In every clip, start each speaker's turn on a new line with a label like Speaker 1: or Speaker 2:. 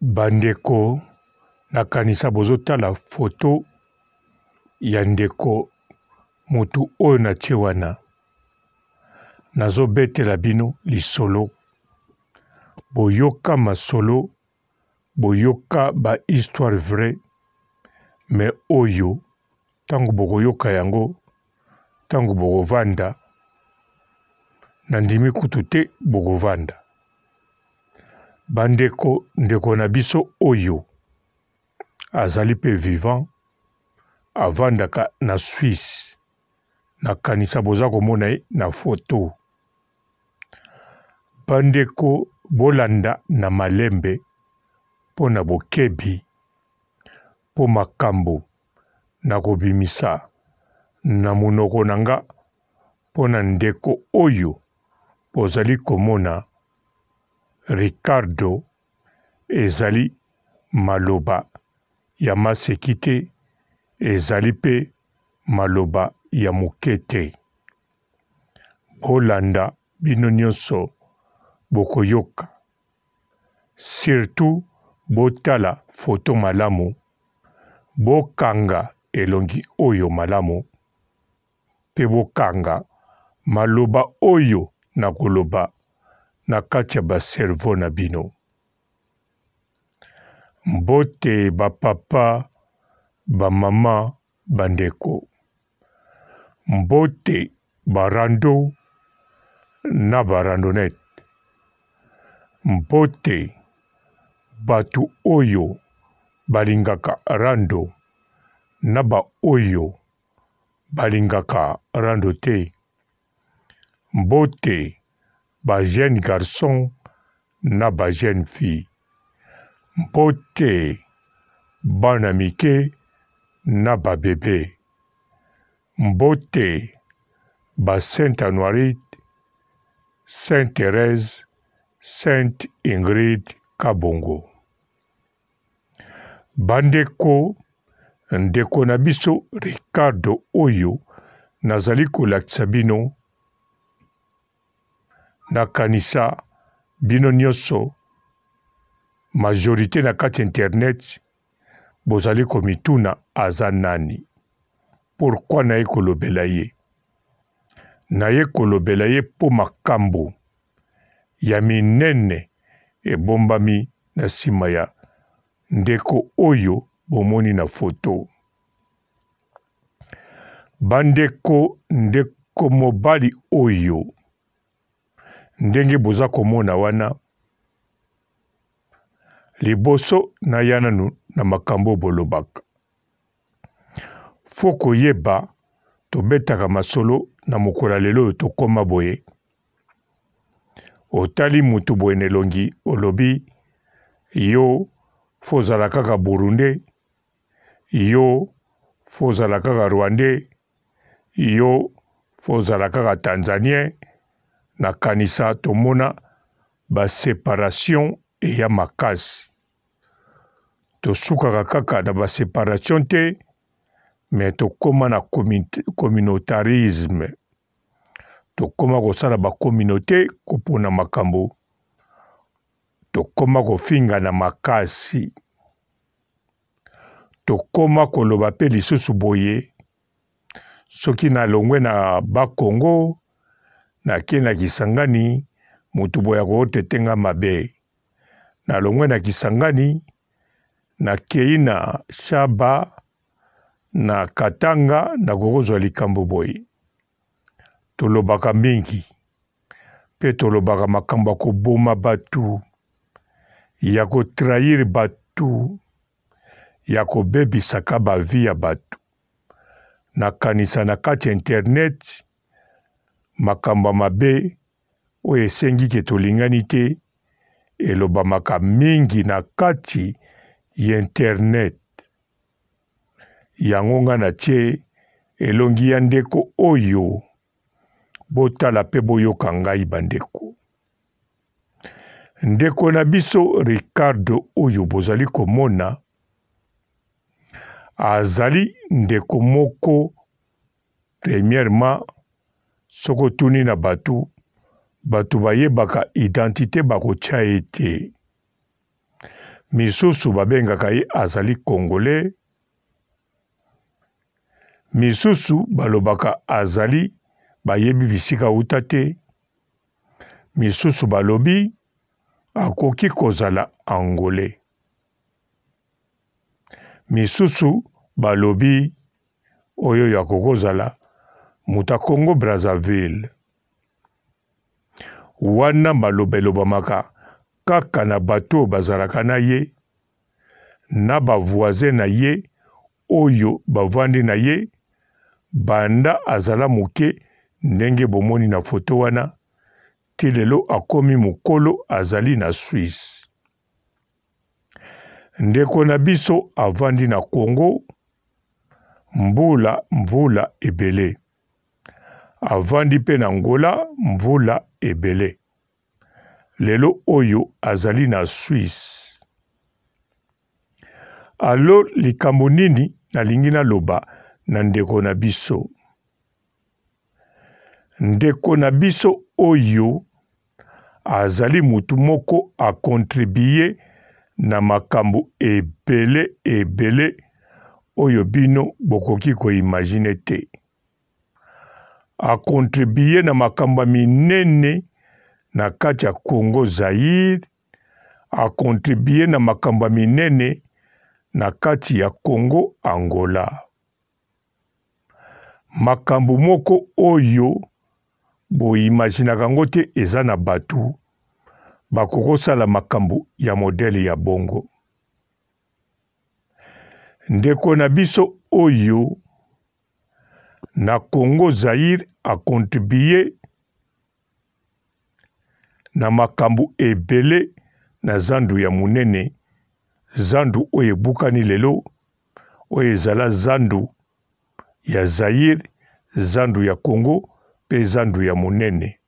Speaker 1: bandeko nakanisa bozotala foto ya ndeko motu oyo natie wana nazobetela bino lisolo boyoka masolo boyoka bahistware vrai me oyo ntango bokoyoka yango ntango bokovanda nandimi kutu te bokovanda bandeko ndeko na biso oyo azali mpe vivant avandaka na swisse nakanisa boza komona ye na foto bandeko bolanda na malembe mpo na bokebi mpo makambo nakobimisa na monoko na nga mpo na ndeko oyo bozali komona ricardo ezali maloba ya maseki te ezali mpe maloba ya moke te bolanda bino nyonso bokoyoka surtout botala foto malamu bokanga elongi oyo malamu mpe bokanga maloba oyo nakoloba na kati ya baservo na bino mbote bapapa bamama bandeko mbote barando na barandonete mbote bato oyo balingaka rando na baoyo balingaka rando te mbote bajene garson na bajene fille mpo te bana mike na babebe mbo te basainte anoiride sainte thérèse sainte ingrid kabongo bandeko ndeko na biso ricardo oyo nazali kolakisa bino na kanisa bino nyonso majorite na kati ya internet bozali komituna aza nani pourkui naye kolobela ye naye kolobela ye mpo makambo ya minene ebombami na nsima ya ndeko oyo bomoni na foto bandeko ndeko mobali oyo ndenge boza komona wana liboso na ya nanu na makambo bolobaka fo koyeba tobetaka masolo na mokolo lelo oyo tokóma boye otali mutu boye na elongi olobi yo fo ozala kaka burunde yo fo ozala kaka rwande yo fo ozala kaka tanzanien na kanisa tomona baseparation eya makasi tosukaka kaka na baseparation te me tokóma na communautarisme tokóma kosala bakommunauté kopona makambo tokóma kofingana makasi tokóma koloba mpe lisusu boye soki nalongwe na bakongo nakei na kisangani motu boye akoote nga mabe nalongwe na kisangani nakei na shaba na katanga nakokozwa likambo boye tolobaka mingi mpe tolobaka makambo ya koboma bato ya kotrahir bato ya kobebisaka bavi ya bato nakanisa na kati ya internet makambo mabe oyo esengiki tolingani te elobamaka mingi na kati ya internet yango nga na tie elongi ya ndeko oyo botala mpe boyoka ngai bandeko ndeko na biso ricardo oyo bozali komona azali ndeko moko premièrement sokotuni na bato bato bayebaka identite bakotya ye te misusu babengaka ye azali congolais misusu balobaka azali bayebi bisika wuta te misusu balobi akoki kozala angolais misusu balobi oyo oyo akoki kozala moto akongo brazzaville wana maloba elobamaka kaka na bato oyo bazalaka na ye na bavoisin na ye oyo bavandi na ye banda azala moke ndenge bomoni na foto wana te lelo akomi mokolo azali na swisse ndeko na biso avandi na kongo mbula mvula ebele avandi mpe na ngola mvula ebele lelo oyo azali na swisse alo likambo nini nalingi naloba na ndeko na biso ndeko na biso oyo azali mutu moko akontribue na makambo ebele ebele oyo bino bokoki koimagine te akontribue na makambo ya minene na kati ya Kongo Zaire, akontribue na makambo ya minene na kati ya Kongo Angola. Makambo moko oyo boimaginaka yango te eza na bato bakokosala makambo ya modele ya bongo ndeko na biso oyo na Congo Zaire akontribue na makambo ebele na zandu ya monene zandu oyo ebukani lelo oyo ezala zandu ya Zaire zandu ya Congo mpe zandu ya monene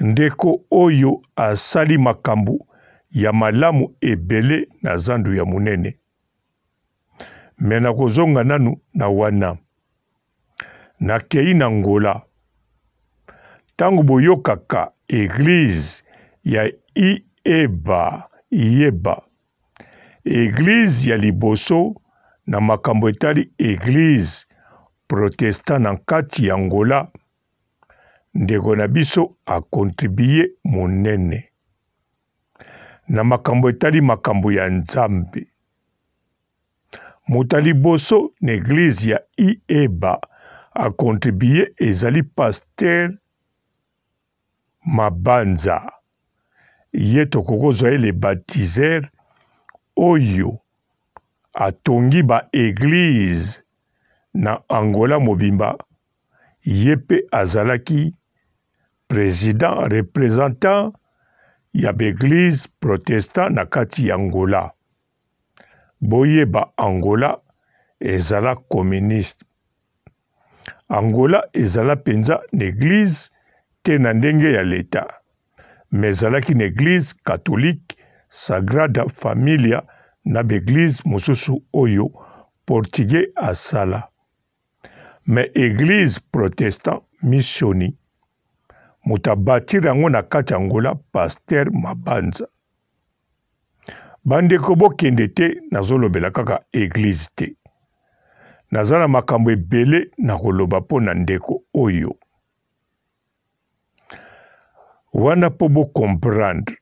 Speaker 1: ndeko oyo asali makambo ya malamu ebele na zandu ya monene me nakozonga nanu na wana nakei na ngola ntango boyokaka eglize ya ieba iyeba eglize ya liboso na makambo etali eglize protesta na kati ya ngola ndeko na biso akontribuye monene na makambo etali makambo ya nzambe moto liboso na eglize ya ieba akontribue ezali paster mabanza ye tokokozwa ye le baptisere oyo atongi baeglize na angola mobimba ye mpe azalaki président représentant ya baeglize protestant na kati ya angola boyeba angola ezala communiste angola ezala mpenza na eglize te na ndenge ya leta me ezalaki na eglize katolike sagrada familia na baeglize mosusu oyo portugais asala me eglize protestant missioni moto abatiri yango na kati ya ngola paster mabanza bandeko bokende te nazolobela kaka eglize te naza na makambo ebele na koloba mpo na ndeko oyo wana mpo bokomprendre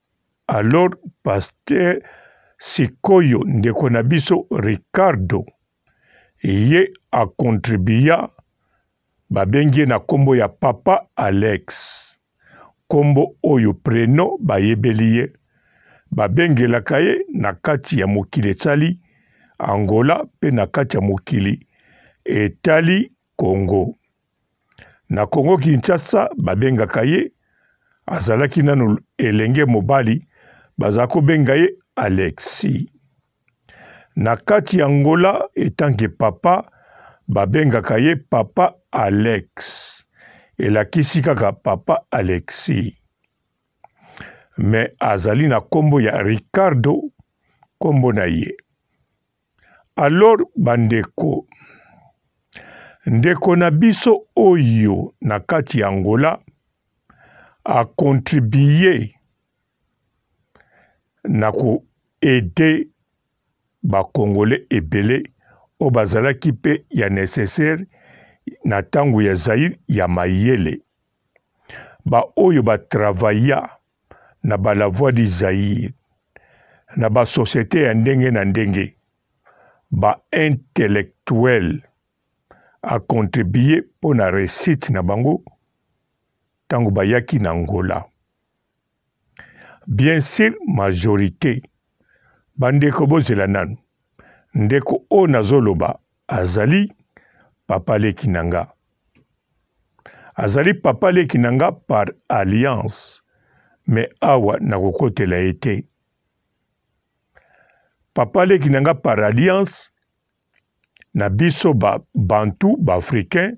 Speaker 1: alors paster sikoyo ndeko na biso ricardo ye akontribuya babengi ye na nkombo ya papa alex nkombo oyo preno bayebeli ye babengelaka ye na kati ya mokili etali angola mpe na kati ya mokili etali kongo na kongo kinshasa babengaka ye azalaki nanu elenge mobali baza kobenga ye alexi na kati ya angola etanke papa babengaka ye papa alex elakisi kaka papa alexi me azali na nkombo ya ricardo nkombo na ye alor bandeko ndeko na biso oyo na kati ya ngola akontribuye na koede bakongole ebele oyo bazalaki mpe ya nécessaire na ntango ya zair ya mayele baoyo batravaya na balavoi du zaïre na basosiete ya ndenge na ndenge baintelektuele akontribue mpo na resite na bango ntango bayaki na ngola bien sur majorité bandeko bozela nanu ndeko oyo nazoloba azali papa leki na nga azali papa leki na nga par alliance me awa nakokotela ye te papa aleki na nga par alliance na biso babantu baafricain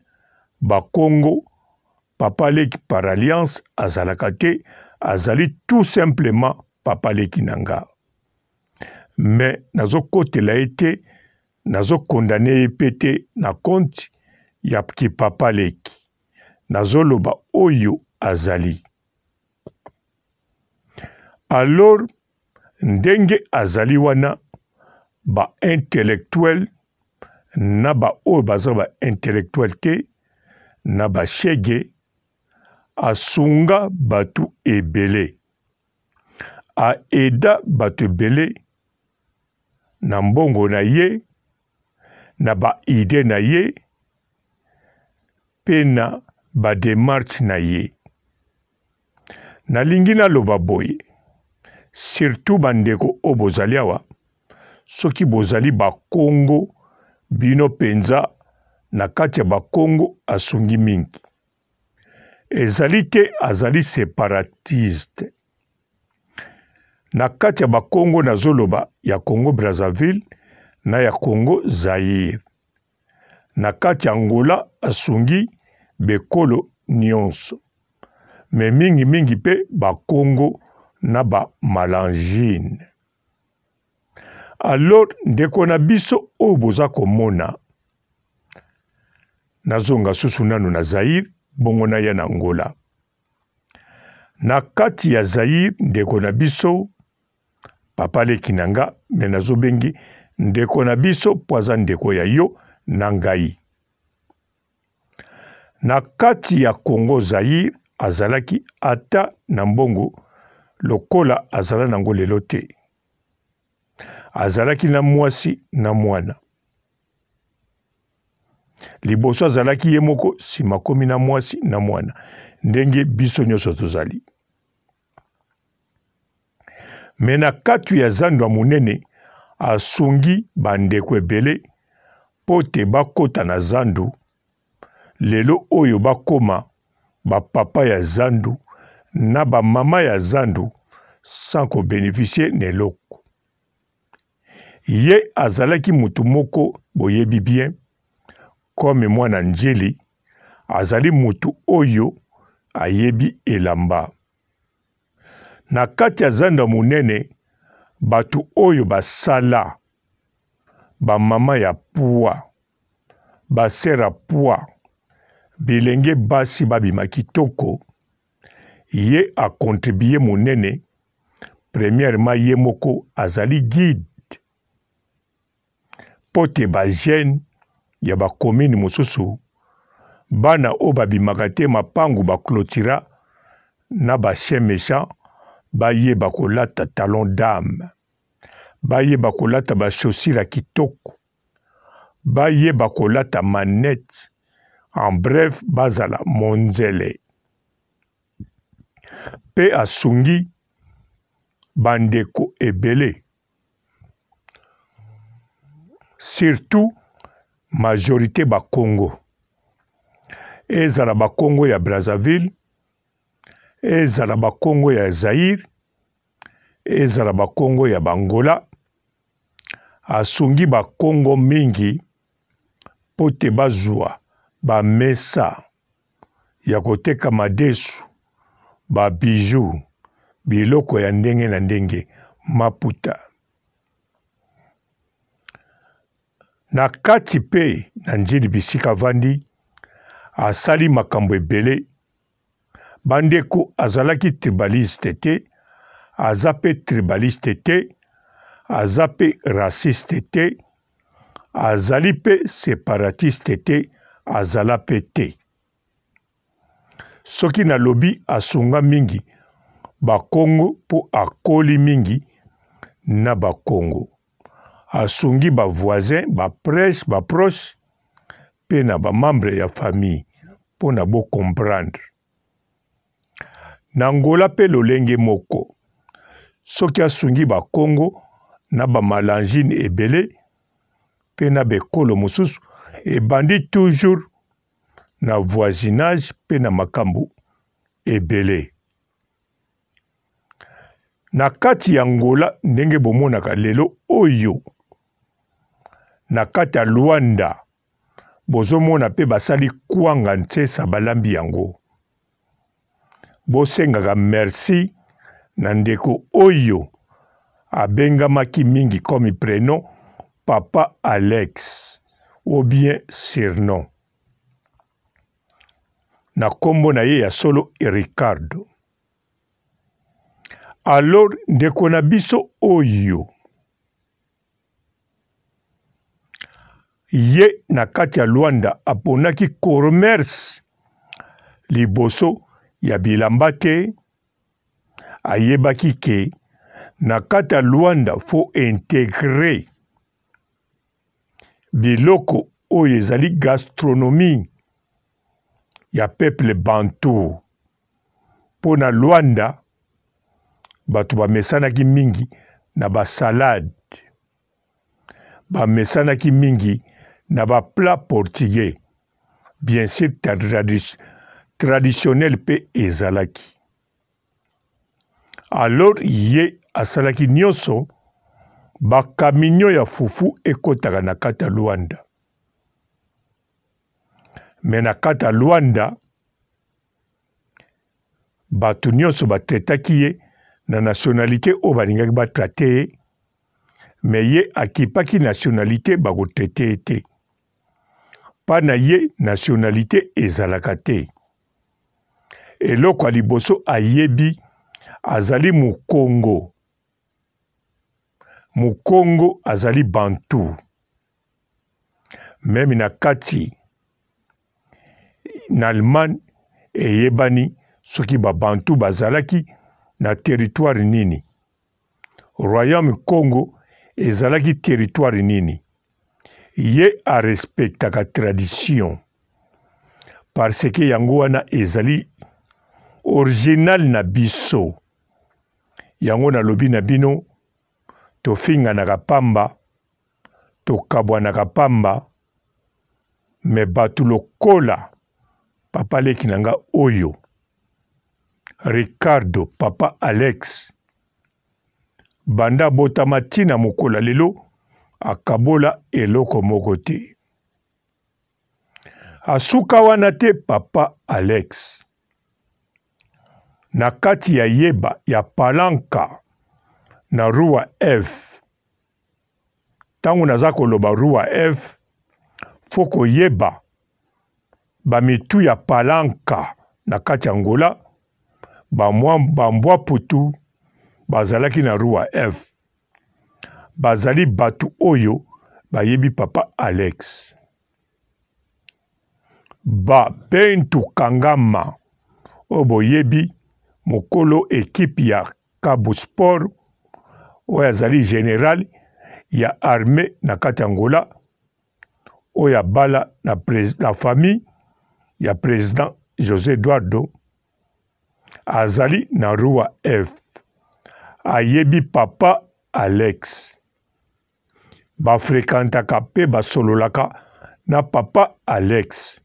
Speaker 1: bakongo papa aleki par alliance azalaka te azali tout simplement papa aleki na nga me nazokotela ye te nazokondane ye mpe te na konti ya kipapa leki nazoloba oyo azali alors ndenge azali wana baintellectuele na baoyo baza baintellectuele te na bashege asunga bato ebele aeda bato ebele na mbongo na ye na baide na ye mpe na bademarshe na ye nalingi naloba boye sirtu bandeko oyo bozali awa soki bozali bakongo bino mpenza na kati ya bakongo asungi mingi ezali te azali separatiste na kati ya bakongo nazoloba ya congo brazzaville na ya congo zaire na kati ya ngola asungi bekolo nyonso me mingimingi mpe bakongo na bamalangine alor ndeko na biso oyo boza komona nazonga susu nanu na zaire bongo naya na ngola na kati ya zaire ndeko na biso papa leki na nga me nazobengi ndeko na biso mpo aza ndeko ya yo na ngai na kati ya kongo zaire azalaki ata na mbongo lokola azala nango lelo te azalaki na mwasi na mwana liboso azalaki ye moko nsima komi na mwasi na mwana ndenge biso nyonso tozali me na kati ya zando ya monene asungi bandeko ebele mpo te bakota na zandu lelo oyo bakoma bapapa ya zandu na bamama ya zandu sans kobénéficie na eloko ye azalaki mutu moko boyebi bien kome mwana nzeli azali mutu oyo ayebi elamba na kati ya zando ya monene bato oyo basala bamama ya pwa basere ya pwa bilenge basi babima kitoko ye akontribue monene premièrement ye moko azali guide mpo te bajene ya bakomine mosusu bana oyo babimaka te mapangu baklotira na bachien méchant bayeba kolata talon dame bayeba kolata bashosire ya kitoko bayeba kolata manete en bref bazala monzele mpe asungi bandeko ebele surtout majorité bakongo ezala bakongo ya brazzaville ezala bakongo ya zaire ezala bakongo ya bangola asungi bakongo mingi mpo te bazwa bamesa ya koteka madesu babiju biloko ya ndenge na ndenge maputa na kati mpe na njili bisika avandi asali makambo ebele bandeko azalaki tribaliste te aza mpe tribaliste te aza mpe rasiste te azali mpe separatiste te azala mpe te soki nalobi asunga mingi bakongo mpo akoli mingi na bakongo asungi bavoisin baprese baproche mpe na bamembre ya famille mpo na bokomprendre na ngola mpe lolenge moko soki asungi bakongo na bamalangine ebele mpe na bekolo mosusu ebandi toujours na voisinage mpe na makambo ebele na kati ya ngola ndenge bomonaka lelo oyo na kati ya lwanda bozomona mpe basali kwanga ntesa balambi yango bosengaka merci na ndeko oyo abengamaki mingi komi preno papa alex ou bien surnom na nkombo na ye ya solo ricardo alor ndeko na biso oyo ye na kati ya lwanda aponaki commerce liboso ya bilamba te ayebaki ke na kati ya lwanda fo integre biloko oyo ezali gastronomie ya peuple bantu mpo na lwanda bato bamesanaki mingi na basalade bamesanaki mingi na baplat portugais bien sûr tradis, traditionnel mpe ezalaki alors ye asalaki nyonso bakaminio ya fufu ekɔtaka na kati ya lwanda me na kati ya lwanda bato nyonso batretaki ye na nationalité oyo balingaki batrate ye me ye akipaki nationalité bakotrete ye te mpa na ye nationalité ezalaka te eloko ya liboso ayebi azali mokongo mokongo azali bantu meme na kati na allemagne eyebani soki babantu bazalaki na teritware nini royaume congo ezalaki teritware nini ye arespektaka tradition parce ke yango wana ezali original na biso yango nalobi na bino tofinganaka pamba tokabwanaka pamba me bato lokola papa leki na nga oyo ricardo papa alex banda abotama ntina mokolo lelo akabola eloko moko te asuka wana te papa alex na kati ya yeba ya palanka na ruwa f ntango naza koloba ruwa f fo koyeba bamitu ya palanka na kati ya ngola bambwa putu bazalaki na ruwa f bazali bato oyo bayebi papa alex babentuka ngama oyo boyebi mokolo ekipe ya cabo sport oyo azali général ya armée na kati ya ngola oyo abala na, na famille ya president josé eduardo azali na rua f ayebi papa alex bafrekantaka mpe basololaka na papa alex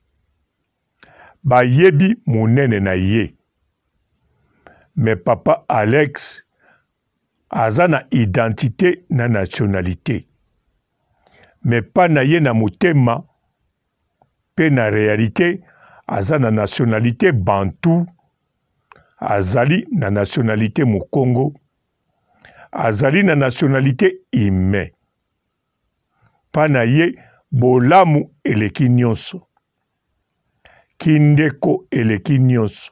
Speaker 1: bayebi monene na ye me papa alex aza na identité na nationalité me pa na ye na motema mpe na réalité aza na nationalité bantu azali na nationalité mokongo azali na nationalité ime mpa na ye bolamu eleki nyonso kindeko eleki nyonso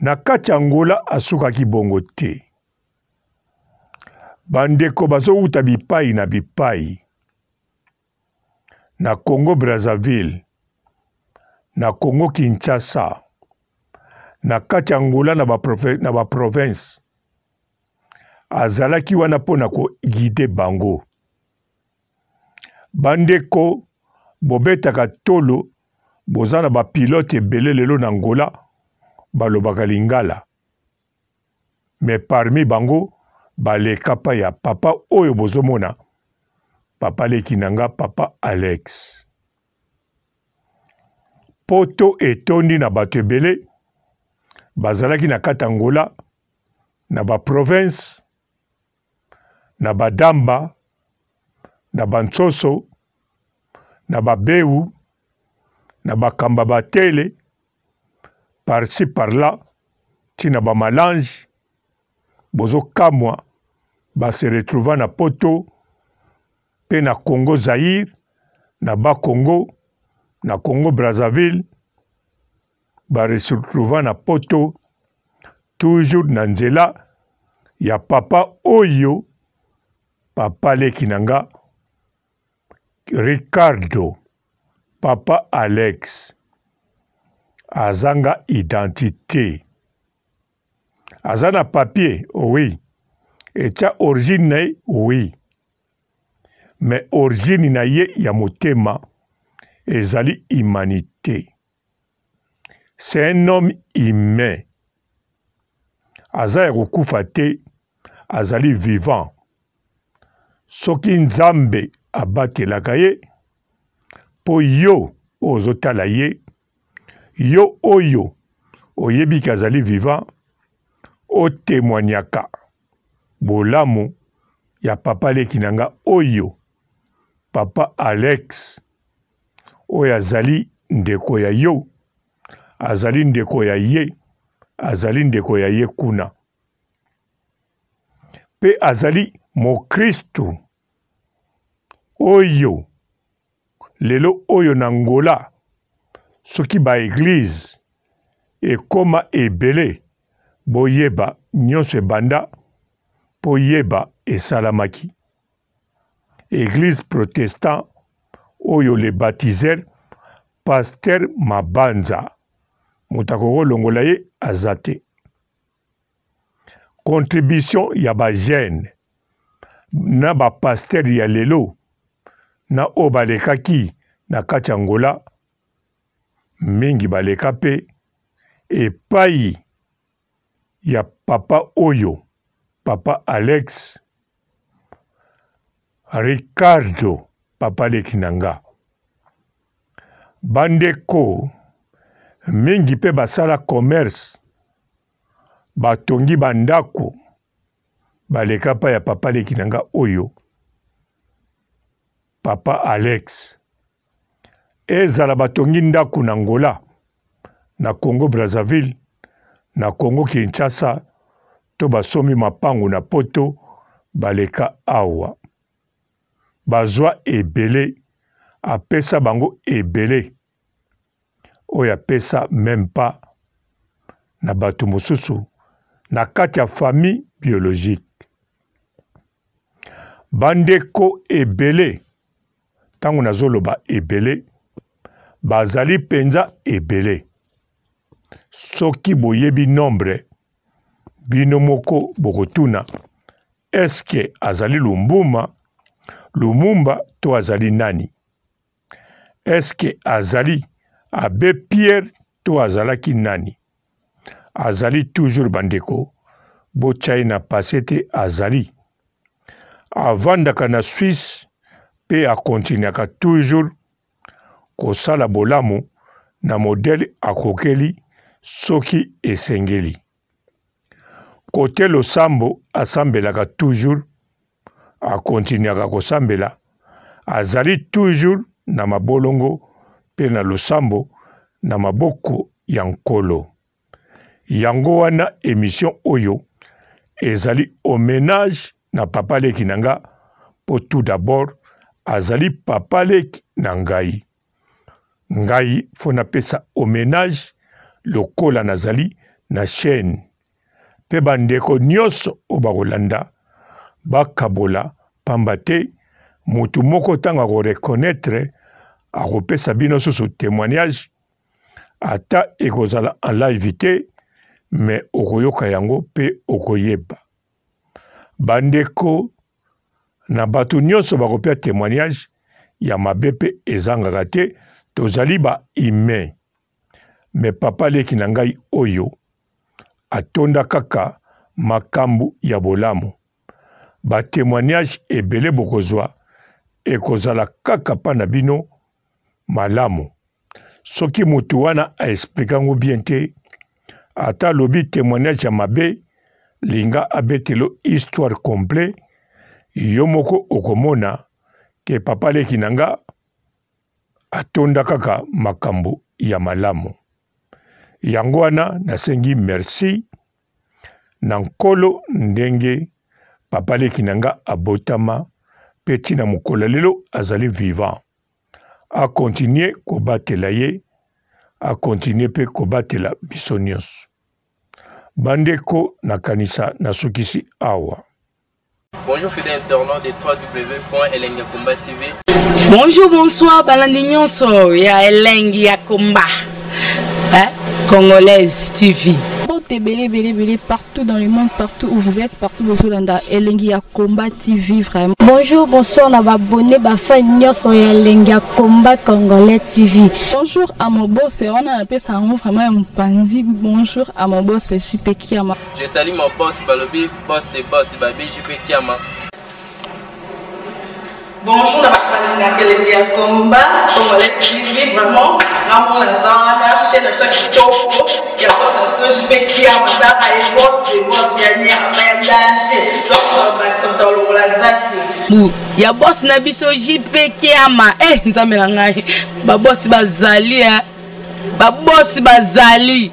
Speaker 1: na kati ya ngola asukaki bongo te bandeko bazowuta bipai na bipai na congo brazzaville na congo kinshasa na kati ya ngula na baprovince azalaki wana mpo na kogide bango bandeko bobetaka tolo boza na bapilote ebele lelo na ngola balobaka lingala me parmi bango baleka pa ya papa oyo bozomona papa leki na nga papa alex poto etondi na bato ebele bazalaki na kati ya ngola na baprovince na badamba na bantsoso na babeu na bakamba batele parci parla ntina bamalange bozokamwa base retrouva na poto mpe na congo zaire na bakongo na congo brazzaville baresurtrouva na poto toujours na nzela ya papa oyo papa leki na nga ricardo papa alex azanga identité aza na papier oui etya origine na ye oui me origine na ye ya motema ezali humanité c'est un homme humain aza ya kokufa te azali vivant soki nzambe abatelaka ye mpo yo oyo ozotala ye yo oyo oyebiki azali vivant otemwaniaka bolamu ya papa leki na nga oyo papa alex oyo azali ndeko ya yo azali ndeko ya ye azali ndeko ya ye kuna mpe azali mokristu oyo lelo oyo na ngola soki baeglize ekoma ebele boyeba nyonso ebanda mpo yeba esalamaki eglize protestant oyo le baptiseur paster mabanza moto akokolongola ye aza te contribution ya bagene na bapaster ya lelo na oyo balekaki na kati ya ngola mingi baleka mpe epai ya papa oyo papa alex ricardo papaleki na nga bandeko mingi mpe basala commerce batongi bandako baleka pa ya papa leki na nga oyo papa alex ezala batongi ndako na ngola na congo brazzaville na congo kinshasa to basomi mapangu na poto baleka awa bazwa ebele apesa bango ebele oyo apesa meme pa na bato mosusu na kati ya famille biologique bandeko ebele ntango nazoloba ebele bazali mpenza ebele soki boyebi nombre bino moko bokotuna eske azali lumbuma lumumba to azali nani eske azali abe pierre to azalaki nani azali toujours bandeko botyai na pase te azali avandaka na swisse mpe akontinuaka toujours kosala bolamu na modele akokeli soki esengeli kote losambo asambelaka toujours akontinuaka kosambela azali toujours na mabolongo mpe na losambo na maboko ya nkolo yango wana emission oyo ezali homénage na papa leki na nga mpo tout d'abord azali papa leki na ngai ngai mpo napesa homénage lokola nazali na chaîne mpe bandeko nyonso oyo bakolanda bakabola pamba te motu moko ntango akorekonetre akopesa bino susu témoignage ata ekozala en live te me okoyoka yango mpe okoyeba bandeko na bato nyonso bakopia témoignage ya mabe mpe ezangaka te tozali bahumain me papa leki na ngai oyo atonda kaka makambo ya bolamu batémoignage ebele bokozwa ekozala kaka mpa na bino malamu soki motu wana aesplikango bien te ata alobi témoignage ya mabe linga abetelo histoire complet yo moko okomona ke papa leki na nga atonda kaka makambo ya malamu yango wana nasengi merci na nkolo ndenge mapaleki na nga abotama mpe ntina mokolo lelo azali vivant akontinue kobatela ye akontinue mpe kobatela biso nyonso bandeko nakanisa nasukisi awa
Speaker 2: Bonjour fidèle internaute de www.elengiakomba TV.
Speaker 3: Bonjour, bonsoir, balandi nyonso ya Elengiakomba. Hein? Congolaise TV.
Speaker 4: ebele ebele ebele partout dans le monde partout où vous êtes partout bozolanda elengi ya combat tv vraiment
Speaker 5: bonjour bonsoir na babone bafan nyonso ya elengi ya combat congolais tv
Speaker 4: bonjour à mon boss wana napesa yango vraiment ya mopandi bonjour à mon boss jipe kiama
Speaker 2: je salue mon boss balobi boss de boss babi jipe kiama
Speaker 3: bonjour na bakalinga kelenge ya komba congolais tv vraiment ngamona aza wana chaine biso ya kitoko ya bose na biso jipekia mataka ye bose de bose ya nyerama ya danger donc bakisa moto alongola zaki ya bosi na biso jpekiama e nzambe na ngai babosi bazali babosi bazali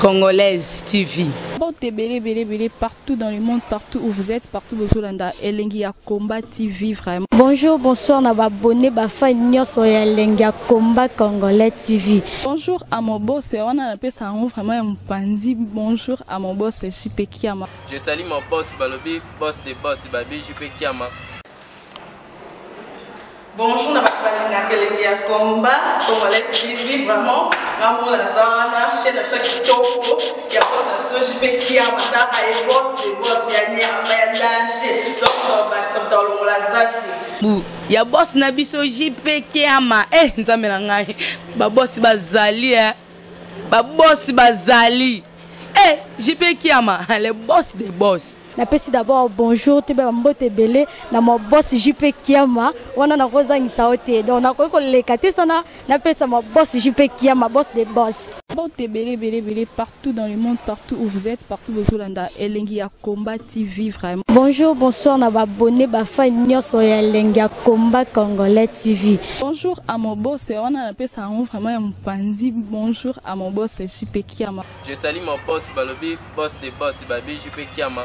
Speaker 3: Congolaise TV.
Speaker 4: Partout dans le monde, partout où vous êtes, partout où vous êtes, Elengi ya Combat TV vraiment.
Speaker 5: Bonjour, bonsoir, na abonné bafa nyonso ya Elengi ya Combat Congolais TV.
Speaker 4: Bonjour à mon boss, on a appelé ça vraiment un pandi. Bonjour à mon boss, Jipe Kiama.
Speaker 2: Je salue mon boss Balobi, boss de boss Babi Jipe Kiama.
Speaker 3: bonjour na bato balinga kelenge ya komba congolais tv vraiment ngambo naza wana chaine na biso ya kitoko ya bos na biso jipe kiamataka ye bos de bos ya nyama ya danger donc bakisa moto alongola zaki ya bosi na biso jipe kiama e eh, nzambe na ngai babosi bazali e eh. babosi bazali Eh, JP Kiama, le boss des boss.
Speaker 5: napesi d'abord bonjour toyebaka mboto ebele na mabosi jp kiama wana nakozangisa yo te donc nakoki koleka te sana napesa mabosi jp kiama bosi de bosi
Speaker 4: porte belé partout dans le monde, partout où vous êtes, partout où vous êtes, Elengi à combat TV vraiment.
Speaker 5: Bonjour, bonsoir, on a abonné Bafa Nyoso et Elengi à combat congolais TV.
Speaker 4: Bonjour à mon boss, on a appelé ça vraiment un pandi. Bonjour à mon boss, JP Kiama.
Speaker 2: Je salue mon boss, Balobi, boss de boss, Babi, JP Kiama.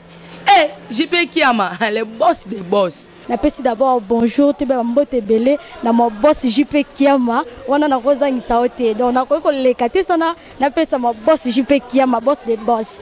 Speaker 3: Eh, JP Kiama, le boss des boss. napesi d'abord
Speaker 5: bonjour toyebaka mbote ebele na mabosi jp kiama wana nakozangisa yo te donc nakoki koleka te sana napesa mabosi jp kiama bosi de bosi